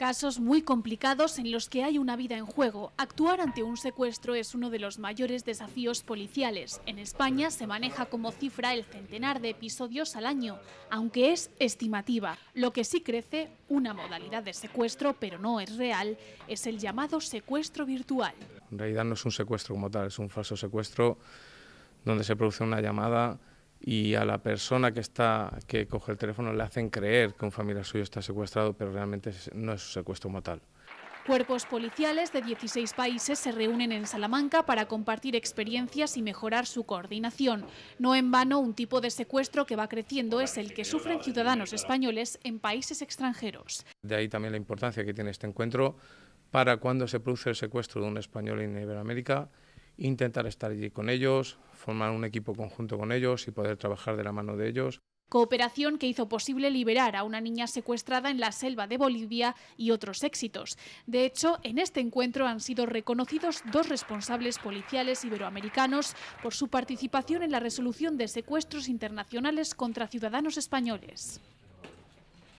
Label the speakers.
Speaker 1: Casos muy complicados en los que hay una vida en juego. Actuar ante un secuestro es uno de los mayores desafíos policiales. En España se maneja como cifra el centenar de episodios al año, aunque es estimativa. Lo que sí crece, una modalidad de secuestro, pero no es real, es el llamado secuestro virtual.
Speaker 2: En realidad no es un secuestro como tal, es un falso secuestro donde se produce una llamada y a la persona que está que coge el teléfono le hacen creer que un familiar suyo está secuestrado, pero realmente no es un secuestro como tal.
Speaker 1: Cuerpos policiales de 16 países se reúnen en Salamanca para compartir experiencias y mejorar su coordinación. No en vano, un tipo de secuestro que va creciendo es el que sufren ciudadanos españoles en países extranjeros.
Speaker 2: De ahí también la importancia que tiene este encuentro para cuando se produce el secuestro de un español en Iberoamérica intentar estar allí con ellos, formar un equipo conjunto con ellos y poder trabajar de la mano de ellos.
Speaker 1: Cooperación que hizo posible liberar a una niña secuestrada en la selva de Bolivia y otros éxitos. De hecho, en este encuentro han sido reconocidos dos responsables policiales iberoamericanos por su participación en la resolución de secuestros internacionales contra ciudadanos españoles.